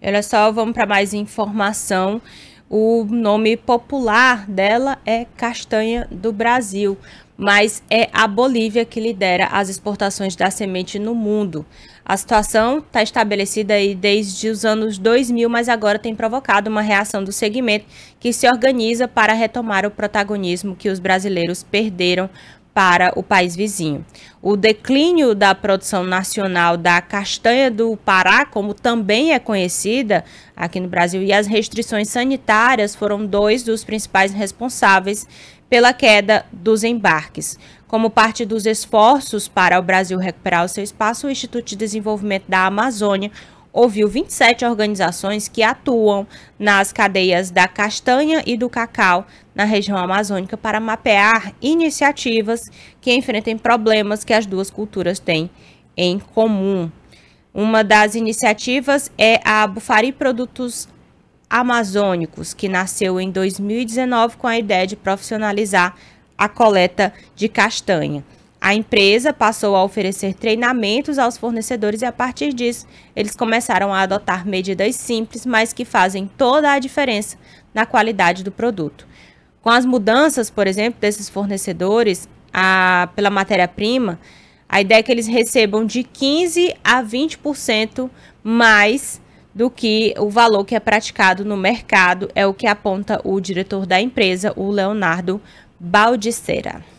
Olha só, vamos para mais informação. O nome popular dela é castanha do Brasil, mas é a Bolívia que lidera as exportações da semente no mundo. A situação está estabelecida aí desde os anos 2000, mas agora tem provocado uma reação do segmento que se organiza para retomar o protagonismo que os brasileiros perderam para o país vizinho. O declínio da produção nacional da castanha do Pará, como também é conhecida aqui no Brasil, e as restrições sanitárias foram dois dos principais responsáveis pela queda dos embarques. Como parte dos esforços para o Brasil recuperar o seu espaço, o Instituto de Desenvolvimento da Amazônia ouviu 27 organizações que atuam nas cadeias da castanha e do cacau na região amazônica para mapear iniciativas que enfrentem problemas que as duas culturas têm em comum. Uma das iniciativas é a Bufari Produtos Amazônicos, que nasceu em 2019 com a ideia de profissionalizar a coleta de castanha. A empresa passou a oferecer treinamentos aos fornecedores e, a partir disso, eles começaram a adotar medidas simples, mas que fazem toda a diferença na qualidade do produto. Com as mudanças, por exemplo, desses fornecedores a, pela matéria-prima, a ideia é que eles recebam de 15% a 20% mais do que o valor que é praticado no mercado, é o que aponta o diretor da empresa, o Leonardo Baldicera.